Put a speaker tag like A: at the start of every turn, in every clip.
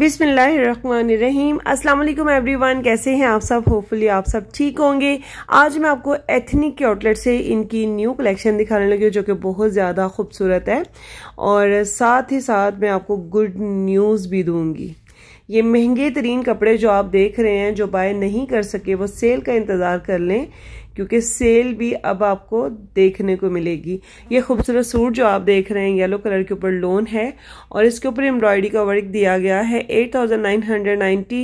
A: बिसमीम अल्लाम एवरीवन कैसे हैं आप सब होपफुली आप सब ठीक होंगे आज मैं आपको एथनिक के आउटलेट से इनकी न्यू कलेक्शन दिखाने लगी हूँ जो कि बहुत ज़्यादा खूबसूरत है और साथ ही साथ मैं आपको गुड न्यूज़ भी दूंगी ये महंगे तरीन कपड़े जो आप देख रहे हैं जो बाय नहीं कर सके वो सेल का इंतज़ार कर लें क्योंकि सेल भी अब आपको देखने को मिलेगी ये खूबसूरत सूट जो आप देख रहे हैं येलो कलर के ऊपर लोन है और इसके ऊपर एम्ब्रॉयडरी का वर्क दिया गया है eight thousand nine hundred ninety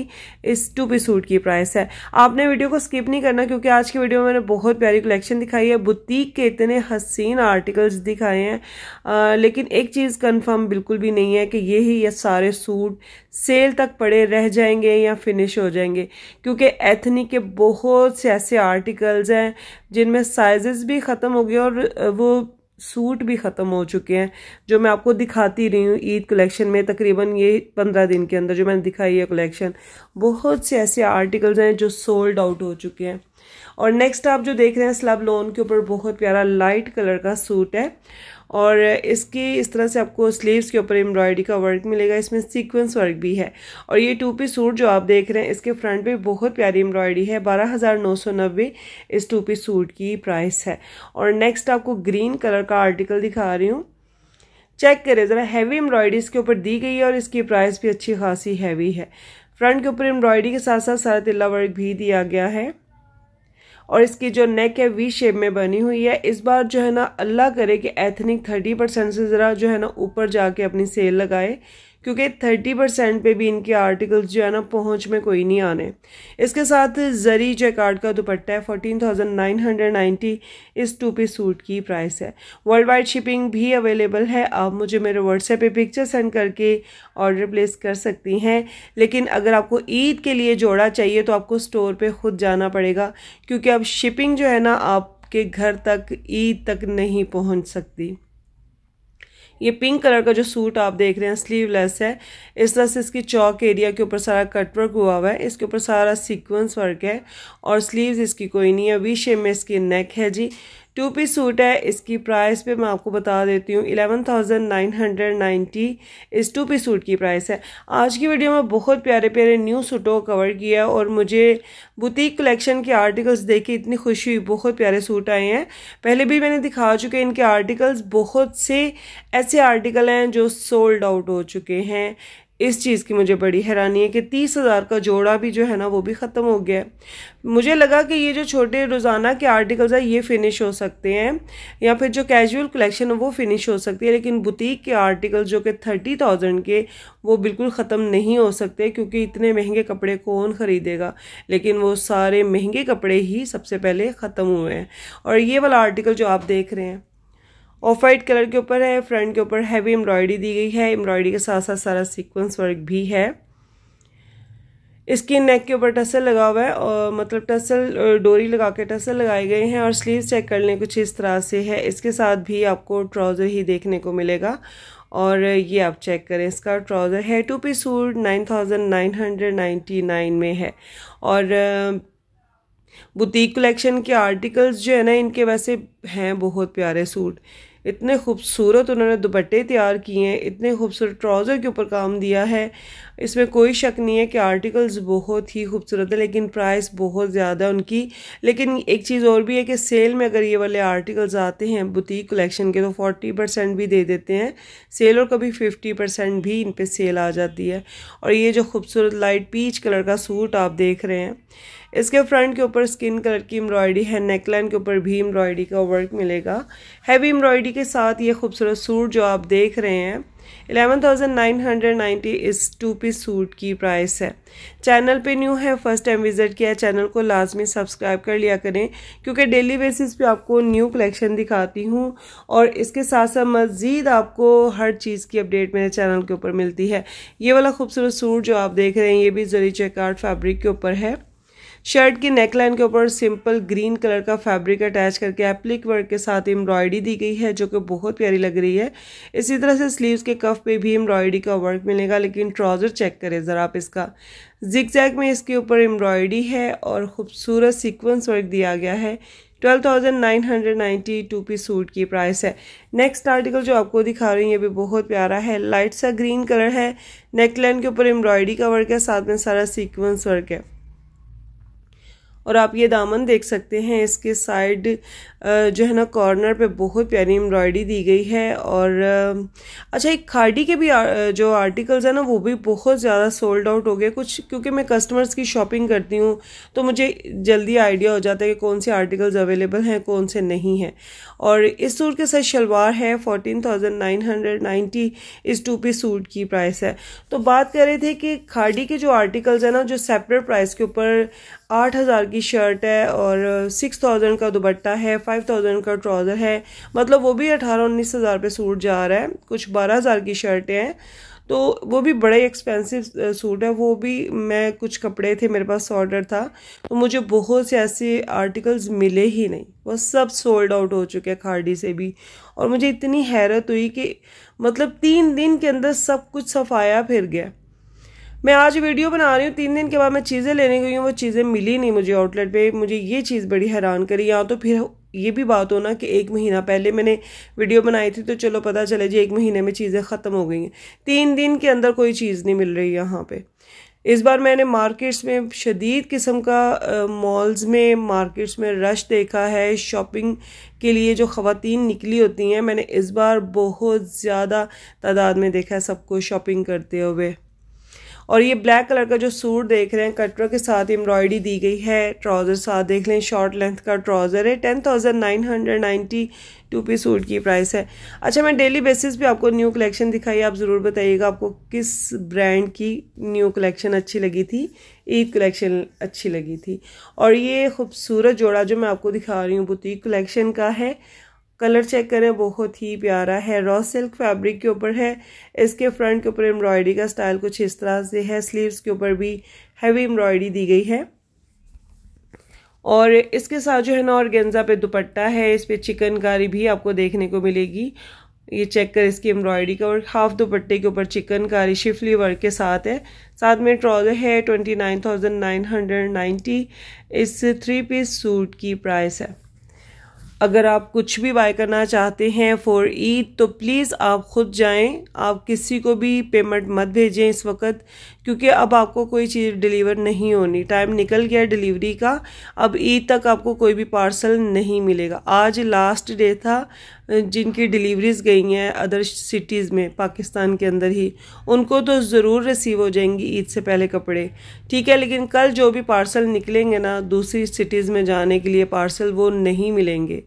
A: इस टू पी सूट की प्राइस है आपने वीडियो को स्किप नहीं करना क्योंकि आज की वीडियो में मैंने बहुत प्यारी कलेक्शन दिखाई है बुटीक के इतने हसीन आर्टिकल्स दिखाए हैं लेकिन एक चीज़ कन्फर्म बिल्कुल भी नहीं है कि ये ही ये सारे सूट सेल तक पड़े रह जाएंगे या फिनिश हो जाएंगे क्योंकि एथनी के बहुत से ऐसे आर्टिकल्स हैं जिनमें साइजेस भी ख़त्म हो गए और वो सूट भी ख़त्म हो चुके हैं जो मैं आपको दिखाती रही हूँ ईद कलेक्शन में तकरीबन ये पंद्रह दिन के अंदर जो मैंने दिखाई है कलेक्शन बहुत से ऐसे आर्टिकल्स हैं जो सोल्ड आउट हो चुके हैं और नेक्स्ट आप जो देख रहे हैं स्लब लोन के ऊपर बहुत प्यारा लाइट कलर का सूट है और इसकी इस तरह से आपको स्लीव्स के ऊपर एम्ब्रॉयडरी का वर्क मिलेगा इसमें सीक्वेंस वर्क भी है और ये टू पी सूट जो आप देख रहे हैं इसके फ्रंट पे बहुत प्यारी एम्ब्रॉयडरी है बारह हज़ार नौ सौ नब्बे इस टू पी सूट की प्राइस है और नेक्स्ट आपको ग्रीन कलर का आर्टिकल दिखा रही हूँ चेक करें ज़रा हैवी एम्ब्रॉयडरी इसके ऊपर दी गई है और इसकी प्राइस भी अच्छी खासी हैवी है फ्रंट के ऊपर एम्ब्रॉयडरी के साथ साथ सारा तिल्ला वर्क भी दिया गया है और इसकी जो नेक है वी शेप में बनी हुई है इस बार जो है ना अल्लाह करे कि एथनिक थर्टी परसेंट से ज़रा जो है ना ऊपर जाके अपनी सेल लगाए क्योंकि थर्टी परसेंट पर भी इनके आर्टिकल्स जो है ना पहुँच में कोई नहीं आने इसके साथ जरी जैकार्ड का दुपट्टा है fourteen thousand nine hundred ninety इस टू पी सूट की प्राइस है वर्ल्ड वाइड शिपिंग भी अवेलेबल है आप मुझे मेरे व्हाट्सएप पे पिक्चर सेंड करके ऑर्डर प्लेस कर सकती हैं लेकिन अगर आपको ईद के लिए जोड़ा चाहिए तो आपको स्टोर पर खुद जाना पड़ेगा क्योंकि अब शिपिंग जो है ना आपके घर तक ईद तक नहीं पहुंच सकती ये पिंक कलर का जो सूट आप देख रहे हैं स्लीवलेस है इस तरह से इसकी चौक एरिया के ऊपर सारा कटवर्क हुआ हुआ है इसके ऊपर सारा सीक्वेंस वर्क है और स्लीव्स इसकी कोई नहीं है वी शेप में इसकी नेक है जी टू पीस सूट है इसकी प्राइस पे मैं आपको बता देती हूँ eleven thousand nine hundred ninety इस टू पीस सूट की प्राइस है आज की वीडियो में बहुत प्यारे प्यारे न्यू सूटों को कवर किया और मुझे बुटीक कलेक्शन के आर्टिकल्स देख के इतनी खुशी हुई बहुत प्यारे सूट आए हैं पहले भी मैंने दिखा चुके इनके आर्टिकल्स बहुत से ऐसे आर्टिकल हैं जो सोल्ड आउट हो चुके हैं इस चीज़ की मुझे बड़ी हैरानी है कि तीस हज़ार का जोड़ा भी जो है ना वो भी ख़त्म हो गया है मुझे लगा कि ये जो छोटे रोज़ाना के आर्टिकल्स हैं ये फिनिश हो सकते हैं या फिर जो कैजुअल कलेक्शन है वो फिनिश हो सकती है लेकिन बुटीक के आर्टिकल जो कि थर्टी थाउजेंड के वो बिल्कुल ख़त्म नहीं हो सकते क्योंकि इतने महंगे कपड़े कौन ख़रीदेगा लेकिन वो सारे महंगे कपड़े ही सबसे पहले ख़त्म हुए हैं और ये वाला आर्टिकल जो आप देख रहे हैं ऑफ वाइट कलर के ऊपर है फ्रंट के ऊपर हैवी एम्ब्रॉयडरी दी गई है एम्ब्रॉयडरी के साथ साथ सारा सीक्वेंस वर्क भी है इसकी नेक के ऊपर टसल लगा हुआ है और मतलब टसल डोरी लगा के टसल लगाए गए हैं और स्लीव्स चेक कर लें कुछ इस तरह से है इसके साथ भी आपको ट्राउज़र ही देखने को मिलेगा और ये आप चेक करें इसका ट्राउज़र है two piece suit nine thousand nine hundred ninety nine में है और बुटीक कलेक्शन के आर्टिकल्स जो है ना इनके वैसे हैं बहुत प्यारे सूट इतने खूबसूरत उन्होंने दुपट्टे तैयार किए हैं इतने खूबसूरत ट्राउज़र के ऊपर काम दिया है इसमें कोई शक नहीं है कि आर्टिकल्स बहुत ही खूबसूरत है लेकिन प्राइस बहुत ज़्यादा उनकी लेकिन एक चीज़ और भी है कि सेल में अगर ये वाले आर्टिकल्स आते हैं बुटीक कलेक्शन के तो फोर्टी परसेंट भी दे देते हैं सेल और कभी फिफ्टी परसेंट भी इन पर सेल आ जाती है और ये जो खूबसूरत लाइट पीच कलर का सूट आप देख रहे हैं इसके फ्रंट के ऊपर स्किन कलर की एम्ब्रॉयडरी है नेकलाइन के ऊपर भी एम्ब्रॉयडरी का वर्क मिलेगा हैवी एम्ब्रॉयडरी के साथ ये खूबसूरत सूट जो आप देख रहे हैं eleven thousand nine hundred ninety इस टू पीस सूट की प्राइस है चैनल पे न्यू है फर्स्ट टाइम विजिट किया चैनल को लाजमी सब्सक्राइब कर लिया करें क्योंकि डेली बेसिस पे आपको न्यू कलेक्शन दिखाती हूँ और इसके साथ साथ मज़ीद आपको हर चीज़ की अपडेट मेरे चैनल के ऊपर मिलती है ये वाला खूबसूरत सूट जो आप देख रहे हैं ये भी जरी चेकआउट फैब्रिक के ऊपर है शर्ट की नेकलाइन के ऊपर सिंपल ग्रीन कलर का फैब्रिक अटैच करके एप्लिक वर्क के साथ एम्ब्रॉयडरी दी गई है जो कि बहुत प्यारी लग रही है इसी तरह से स्लीव्स के कफ पे भी एम्ब्रॉयडरी का वर्क मिलेगा लेकिन ट्राउज़र चेक करें ज़रा आप इसका जिक में इसके ऊपर एम्ब्रॉयडरी है और ख़ूबसूरत सीक्वेंस वर्क दिया गया है नाइन्टी टू पी सूट की प्राइस है नेक्स्ट आर्टिकल जो आपको दिखा रही हूँ ये भी बहुत प्यारा है लाइट सा ग्रीन कलर है नेकलाइन के ऊपर एम्ब्रॉयडरी का वर्क है साथ में सारा सीक्वेंस वर्क है और आप ये दामन देख सकते हैं इसके साइड जो है ना कॉर्नर पे बहुत प्यारी एम्ब्रॉयडरी दी गई है और अच्छा एक खाड़ी के भी जो आर्टिकल्स हैं ना वो भी बहुत ज़्यादा सोल्ड आउट हो गए कुछ क्योंकि मैं कस्टमर्स की शॉपिंग करती हूँ तो मुझे जल्दी आइडिया हो जाता है कि कौन से आर्टिकल्स अवेलेबल हैं कौन से नहीं हैं और इस सूट के साथ शलवार है fourteen thousand nine hundred ninety इस टू पी सूट की प्राइस है तो बात कर रहे थे कि खाड़ी के जो आर्टिकल्स हैं ना जो सेपरेट प्राइस के ऊपर आठ हज़ार की शर्ट है और सिक्स थाउजेंड का दुबट्टा है फाइव थाउजेंड का ट्राउज़र है मतलब वो भी अठारह उन्नीस हज़ार पर सूट जा रहा है कुछ बारह हज़ार की शर्टें हैं तो वो भी बड़ा ही एक्सपेंसिव सूट है वो भी मैं कुछ कपड़े थे मेरे पास ऑर्डर था तो मुझे बहुत से ऐसे आर्टिकल्स मिले ही नहीं वो सब सोल्ड आउट हो चुके हैं खाड़ी से भी और मुझे इतनी हैरत हुई कि मतलब तीन दिन के अंदर सब कुछ सफाया फिर गया मैं आज वीडियो बना रही हूँ तीन दिन के बाद मैं चीज़ें लेने गई हूँ वो चीज़ें मिली नहीं मुझे आउटलेट पे मुझे ये चीज़ बड़ी हैरान करी या तो फिर ये भी बात हो ना कि एक महीना पहले मैंने वीडियो बनाई थी तो चलो पता चले जी एक महीने में चीज़ें ख़त्म हो गई हैं तीन दिन के अंदर कोई चीज़ नहीं मिल रही यहाँ पर इस बार मैंने मार्केट्स में शदीद किस्म का मॉल्स में मार्केट्स में रश देखा है शॉपिंग के लिए जो ख़वान निकली होती हैं मैंने इस बार बहुत ज़्यादा तादाद में देखा है सबको शॉपिंग करते हुए और ये ब्लैक कलर का जो सूट देख रहे हैं कटरा के साथ एम्ब्रॉयडरी दी गई है ट्राउज़र साथ देख लें शॉर्ट लेंथ का ट्राउज़र है ten thousand nine hundred ninety two piece suit की प्राइस है अच्छा मैं डेली बेसिस पे आपको न्यू कलेक्शन दिखाई आप ज़रूर बताइएगा आपको किस ब्रांड की न्यू कलेक्शन अच्छी लगी थी ईद कलेक्शन अच्छी लगी थी और ये खूबसूरत जोड़ा जो मैं आपको दिखा रही हूँ बुटीक कलेक्शन का है कलर चेक करें बहुत ही प्यारा है रॉ सिल्क फैब्रिक के ऊपर है इसके फ्रंट के ऊपर एम्ब्रॉयडरी का स्टाइल कुछ इस तरह से है स्लीव्स के ऊपर भी हैवी एम्ब्रॉयडरी दी गई है और इसके साथ जो है ना और गेंजा पे दुपट्टा है इस पर चिकनकारी भी आपको देखने को मिलेगी ये चेक कर इसकी एम्ब्रॉयडरी का और हाफ दुपट्टे के ऊपर चिकनकारी शिफली वर्क के साथ है साथ में ट्रॉजर है twenty nine thousand nine hundred ninety इस थ्री पीस सूट की प्राइस है अगर आप कुछ भी बाय करना चाहते हैं फॉर ईद तो प्लीज़ आप ख़ुद जाएं आप किसी को भी पेमेंट मत भेजें इस वक्त क्योंकि अब आपको कोई चीज़ डिलीवर नहीं होनी टाइम निकल गया डिलीवरी का अब ईद तक आपको कोई भी पार्सल नहीं मिलेगा आज लास्ट डे था जिनकी डिलीवरीज़ गई हैं अदर सिटीज़ में पाकिस्तान के अंदर ही उनको तो ज़रूर रिसीव हो जाएंगी ईद से पहले कपड़े ठीक है लेकिन कल जो भी पार्सल निकलेंगे ना दूसरी सिटीज़ में जाने के लिए पार्सल वो नहीं मिलेंगे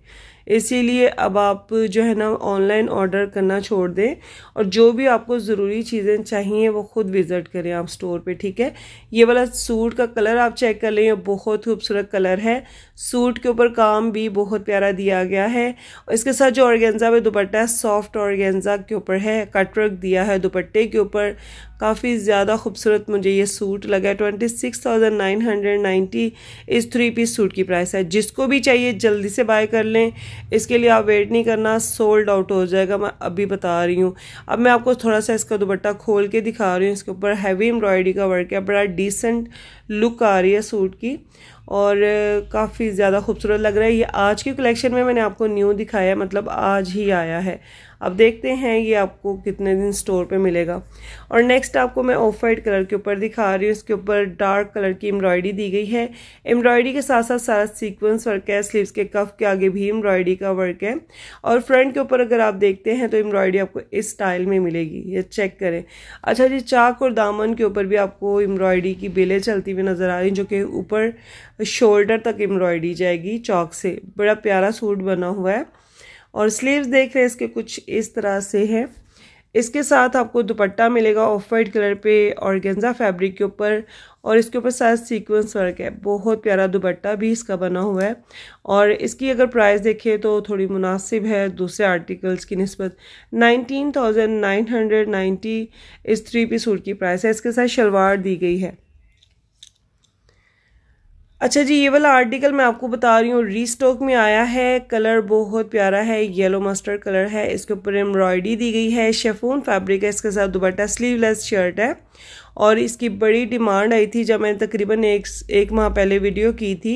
A: इसीलिए अब आप जो है ना ऑनलाइन ऑर्डर करना छोड़ दें और जो भी आपको ज़रूरी चीज़ें चाहिए वो ख़ुद विज़िट करें आप स्टोर पे ठीक है ये वाला सूट का कलर आप चेक कर लें बहुत खूबसूरत कलर है सूट के ऊपर काम भी बहुत प्यारा दिया गया है और इसके साथ जो ऑर्गेंजा में दुपट्टा है सॉफ्ट ऑर्गेंजा के ऊपर है कटवर्क दिया है दुपट्टे के ऊपर काफ़ी ज़्यादा खूबसूरत मुझे ये सूट लगा है twenty six thousand nine hundred ninety इस थ्री पीस सूट की प्राइस है जिसको भी चाहिए जल्दी से बाय कर लें इसके लिए आप वेट नहीं करना सोल्ड आउट हो जाएगा मैं अभी बता रही हूँ अब मैं आपको थोड़ा सा इसका दुपट्टा खोल के दिखा रही हूँ इसके ऊपर हैवी एम्ब्रॉयडरी का वर्क है बड़ा डिसेंट लुक आ रही है सूट की और काफ़ी ज़्यादा खूबसूरत लग रहा है ये आज की कलेक्शन में मैंने आपको न्यू दिखाया मतलब आज ही आया है अब देखते हैं ये आपको कितने दिन स्टोर पे मिलेगा और नेक्स्ट आपको मैं ऑफ वाइट कलर के ऊपर दिखा रही हूँ इसके ऊपर डार्क कलर की एम्ब्रॉयडरी दी गई है एम्ब्रॉयडरी के साथ साथ सारा सीक्वेंस वर्क है स्लीव्स के कफ के आगे भी एम्ब्रॉयडरी का वर्क है और फ्रंट के ऊपर अगर आप देखते हैं तो एम्ब्रॉयडरी आपको इस स्टाइल में मिलेगी ये चेक करें अच्छा जी चाक और दामन के ऊपर भी आपको एम्ब्रॉयडरी की बेलें चलती हुई नज़र आ रही जो कि ऊपर शोल्डर तक एम्ब्रॉयडरी जाएगी चौक से बड़ा प्यारा सूट बना हुआ है और स्लीव्स देख रहे हैं इसके कुछ इस तरह से है इसके साथ आपको दुपट्टा मिलेगा ऑफ वाइट कलर पे और गेंजा फैब्रिक के ऊपर और इसके ऊपर साथ सीक्वेंस वर्क है बहुत प्यारा दुपट्टा भी इसका बना हुआ है और इसकी अगर प्राइस देखें तो थोड़ी मुनासिब है दूसरे आर्टिकल्स की नस्बत nineteen thousand nine hundred ninety इस थ्री पी सूट की प्राइस है इसके साथ शलवार दी गई है अच्छा जी ये वाला आर्टिकल मैं आपको बता रही हूँ रीस्टॉक में आया है कलर बहुत प्यारा है येलो मस्टर्ड कलर है इसके ऊपर एम्ब्रॉयडरी दी गई है शेफोन फैब्रिक है इसके साथ दोपट्टा स्लीवलेस शर्ट है और इसकी बड़ी डिमांड आई थी जब मैंने तकरीबन एक एक माह पहले वीडियो की थी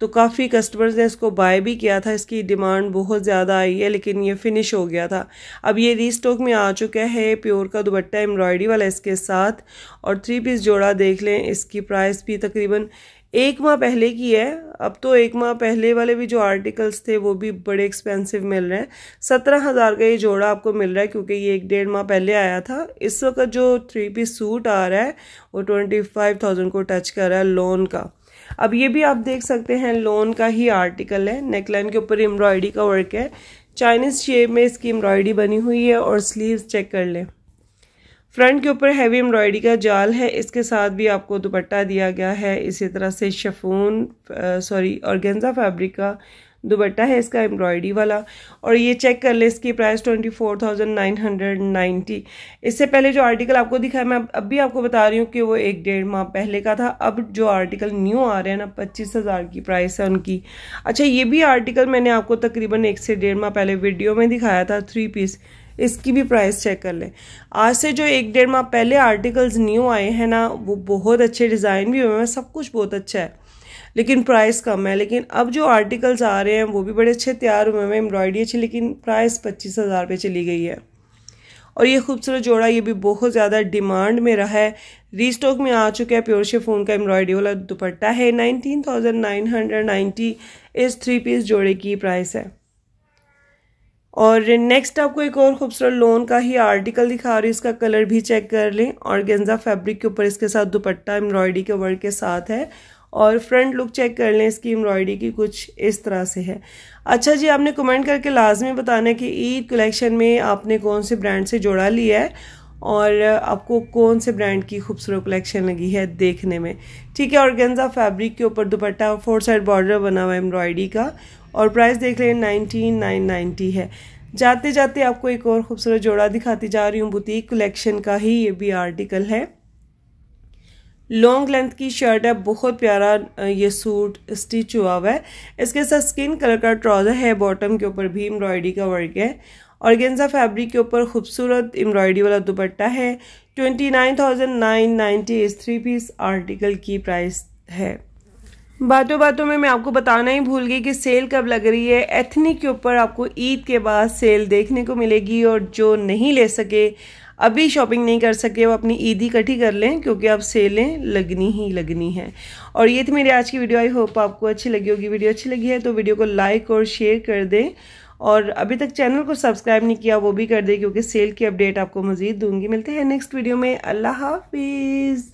A: तो काफ़ी कस्टमर्स ने इसको बाय भी किया था इसकी डिमांड बहुत ज़्यादा आई है लेकिन ये फिनिश हो गया था अब ये रीस्टॉक में आ चुका है प्योर का दुबट्टा एम्ब्रॉयडरी वाला इसके साथ और थ्री पीस जोड़ा देख लें इसकी प्राइस भी तकरीबन एक माह पहले की है अब तो एक माह पहले वाले भी जो आर्टिकल्स थे वो भी बड़े एक्सपेंसिव मिल रहे हैं सत्रह हज़ार का ये जोड़ा आपको मिल रहा है क्योंकि ये एक डेढ़ माह पहले आया था इस वक्त जो थ्री पीस सूट आ रहा है वो ट्वेंटी फाइव थाउजेंड को टच कर रहा है लोन का अब ये भी आप देख सकते हैं लोन का ही आर्टिकल है नेकलाइन के ऊपर एम्ब्रॉयडरी का वर्क है चाइनीज़ शेप में इसकी एम्ब्रॉयडरी बनी हुई है और स्लीव चेक कर लें फ्रंट के ऊपर हैवी एम्ब्रॉयडरी का जाल है इसके साथ भी आपको दुपट्टा दिया गया है इसी तरह से शफून सॉरी ऑर्गेन्जा फैब्रिक का दुपट्टा है इसका एम्ब्रॉयडरी वाला और ये चेक कर ले इसकी price twenty four thousand nine hundred ninety इससे पहले जो आर्टिकल आपको दिखाया मैं अब भी आपको बता रही हूँ कि वो एक डेढ़ माह पहले का था अब जो आर्टिकल न्यू आ रहे हैं ना पच्चीस हज़ार की प्राइस है उनकी अच्छा ये भी आर्टिकल मैंने आपको तकरीबन एक से डेढ़ माह पहले वीडियो में दिखाया था थ्री पीस इसकी भी प्राइस चेक कर लें आज से जो एक डेढ़ माह पहले आर्टिकल्स न्यू आए हैं ना वो बहुत अच्छे डिज़ाइन भी हुए हैं सब कुछ बहुत अच्छा है लेकिन प्राइस कम है लेकिन अब जो आर्टिकल्स आ रहे हैं वो भी बड़े अच्छे तैयार हुए हैं एम्ब्रॉयडरी अच्छी लेकिन प्राइस पच्चीस हज़ार रुपये चली गई है और ये खूबसूरत जोड़ा ये भी बहुत ज़्यादा डिमांड में रहा है रीस्टॉक में आ चुका है प्योर शेफोन का एम्ब्रॉयडरी वाला दुपट्टा है nineteen thousand nine hundred ninety इस थ्री पीस जोड़े की प्राइस है और नेक्स्ट आपको एक और खूबसूरत लोन का ही आर्टिकल दिखा रही है इसका कलर भी चेक कर लें और गेंजा फैब्रिक के ऊपर इसके साथ दुपट्टा एम्ब्रॉयडरी के वर्क के साथ है और फ्रंट लुक चेक कर लें इसकी एम्ब्रॉयडरी की कुछ इस तरह से है अच्छा जी आपने कमेंट करके लाजमी बताना कि ईद कलेक्शन में आपने कौन से ब्रांड से जोड़ा लिया है और आपको कौन से ब्रांड की खूबसूरत कलेक्शन लगी है देखने में ठीक है ऑर्गेन्जा फैब्रिक के ऊपर दुपट्टा फोर साइड बॉर्डर बना हुआ है एम्ब्रॉयडरी का और प्राइस देख लें नाइनटीन नाइन नाइन्टी है जाते जाते आपको एक और खूबसूरत जोड़ा दिखाती जा रही हूँ बुटीक कलेक्शन का ही ये भी आर्टिकल है लॉन्ग लेंथ की शर्ट है बहुत प्यारा ये सूट स्टिच हुआ हुआ है इसके साथ स्किन कलर का ट्राउज़र है बॉटम के ऊपर भी एम्ब्रॉयडरी का वर्क है ऑर्गेन्जा फैब्रिक के ऊपर खूबसूरत एम्ब्रॉयडरी वाला दुपट्टा है twenty nine thousand nine ninety इस थ्री पीस आर्टिकल की प्राइस है बातों बातों में मैं आपको बताना ही भूल गई कि सेल कब लग रही है एथनिक के ऊपर आपको ईद के बाद सेल देखने को मिलेगी और जो नहीं ले सके अभी शॉपिंग नहीं कर सके वो अपनी ईद ही इकट्ठी कर लें क्योंकि अब सेलें लगनी ही लगनी है और ये थी मेरी आज की वीडियो आई होप आपको अच्छी लगी होगी वीडियो अच्छी लगी है तो वीडियो को लाइक और शेयर कर दें और अभी तक चैनल को सब्सक्राइब नहीं किया वो भी कर दे क्योंकि सेल की अपडेट आपको मज़ीद दूंगी मिलते हैं नेक्स्ट वीडियो में अल्लाह हाफिज़